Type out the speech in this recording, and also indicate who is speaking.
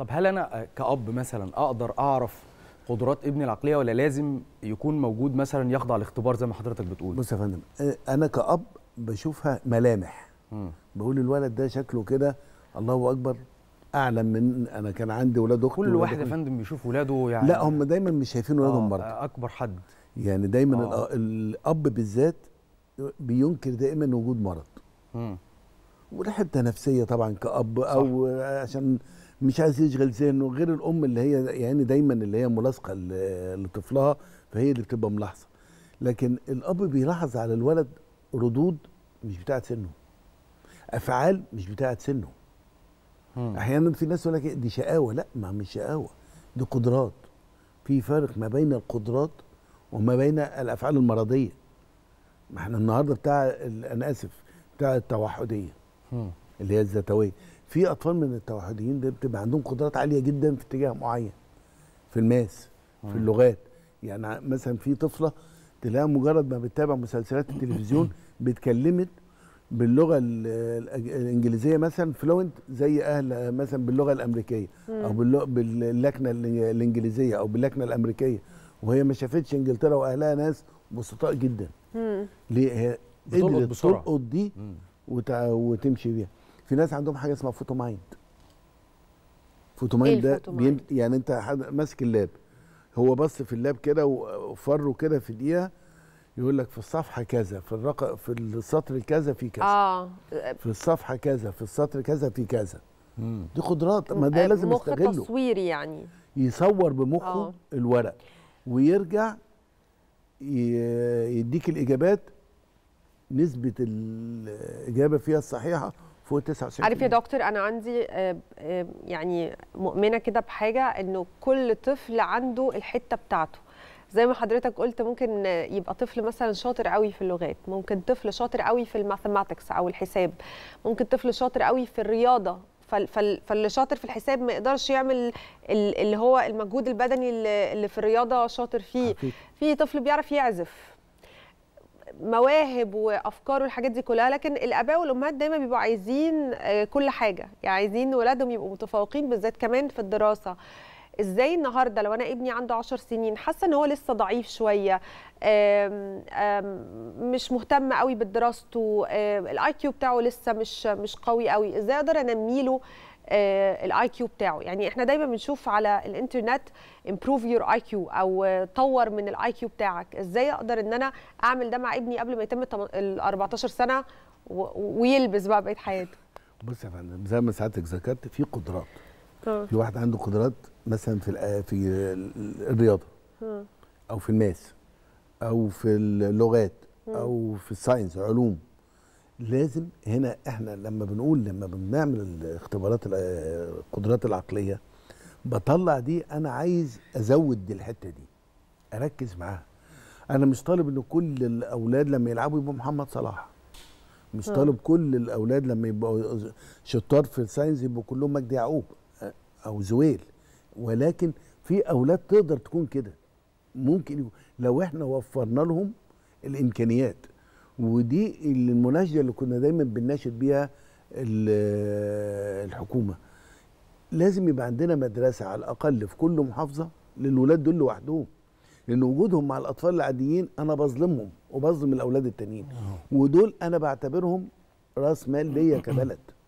Speaker 1: طب هل انا كاب مثلا اقدر اعرف قدرات ابني العقليه ولا لازم يكون موجود مثلا يخضع لاختبار زي ما حضرتك بتقول بص يا فندم انا كاب
Speaker 2: بشوفها ملامح م. بقول الولد ده شكله كده الله اكبر اعلم من انا كان عندي ولاد اختي كل واحد يا
Speaker 1: فندم بيشوف ولاده يعني لا
Speaker 2: هم دايما مش شايفين ولادهم آه برضه
Speaker 1: اكبر حد
Speaker 2: يعني دايما آه. الاب بالذات بينكر دائما وجود مرض امم ورحلة نفسية طبعا كأب صح. أو عشان مش عايز يشغل ذهنه غير الام اللي هي يعني دايما اللي هي ملاصقه لطفلها فهي اللي بتبقى ملاحظه لكن الاب بيلاحظ على الولد ردود مش بتاعه سنه افعال مش بتاعه سنه احيانا في ناس يقول لك إيه، دي شقاوه لا ما مش شقاوه دي قدرات في فرق ما بين القدرات وما بين الافعال المرضيه ما احنا النهارده بتاع انا اسف بتاع التوحديه اللي هي الذاتويه في اطفال من التوحديين ده بتبقى عندهم قدرات عاليه جدا في اتجاه معين في الماس في اللغات يعني مثلا في طفله تلاقيها مجرد ما بتتابع مسلسلات التلفزيون بتكلمت باللغه الانجليزيه مثلا فلوينت زي اهل مثلا باللغه الامريكيه او باللكنه الانجليزيه او باللكنه الامريكيه وهي ما شافتش انجلترا واهلها ناس بسطاء جدا ليه هي قدرت تلقط دي وتمشي بيها في ناس عندهم حاجه اسمها فوتو مايند فوتو مايند ده بيم... يعني انت ماسك اللاب هو بص في اللاب كده وفره كده في دقيقه يقول لك في الصفحه كذا في الرق... في السطر كذا في كذا اه في الصفحه كذا في السطر كذا في كذا مم. دي قدرات ما ده لازم يستغله مخ
Speaker 1: تصويري يعني
Speaker 2: يصور بمخه آه. الورق ويرجع يديك الاجابات نسبه الاجابه فيها الصحيحه فوق 99 عارف يا
Speaker 1: دكتور انا عندي آه، آه، يعني مؤمنه كده بحاجه انه كل طفل عنده الحته بتاعته زي ما حضرتك قلت ممكن يبقى طفل مثلا شاطر قوي في اللغات ممكن طفل شاطر قوي في الماثيماتكس او الحساب ممكن طفل شاطر قوي في الرياضه فاللي شاطر في الحساب ما يقدرش يعمل اللي هو المجهود البدني اللي في الرياضه شاطر فيه في طفل بيعرف يعزف مواهب وافكار والحاجات دي كلها لكن الاباء والامهات دايما بيبقوا عايزين آه، كل حاجه يعني عايزين ولادهم يبقوا متفوقين بالذات كمان في الدراسه ازاي النهارده لو انا ابني عنده 10 سنين حاسه ان هو لسه ضعيف شويه آم آم مش مهتم قوي بدراسته الاي كيو بتاعه لسه مش مش قوي قوي ازاي اقدر انمي له آه، الاي كيو بتاعه يعني احنا دايما بنشوف على الانترنت امبروف يور اي كيو او طور من الاي كيو بتاعك ازاي اقدر ان انا اعمل ده مع ابني قبل ما يتم ال 14 سنه ويلبس بقى بقيه حياته
Speaker 2: بص يا فندم زي ما سعادتك ذكرت في قدرات أه. في واحد عنده قدرات مثلا في آه، في الرياضه آه. او في الماس او في اللغات او في الساينس علوم لازم هنا احنا لما بنقول لما بنعمل الاختبارات القدرات العقليه بطلع دي انا عايز ازود دي الحته دي اركز معاها انا مش طالب ان كل الاولاد لما يلعبوا يبقوا محمد صلاح مش آه. طالب كل الاولاد لما يبقوا شطار في الساينز يبقوا كلهم مجدي يعقوب او زويل ولكن في اولاد تقدر تكون كده ممكن لو احنا وفرنا لهم الامكانيات ودي المناشده اللي كنا دايما بنناشد بيها الحكومه لازم يبقى عندنا مدرسه على الاقل في كل محافظه للولاد دول لوحدهم لان وجودهم مع الاطفال العاديين انا بظلمهم وبظلم الاولاد التانيين ودول انا بعتبرهم راس مال ليا كبلد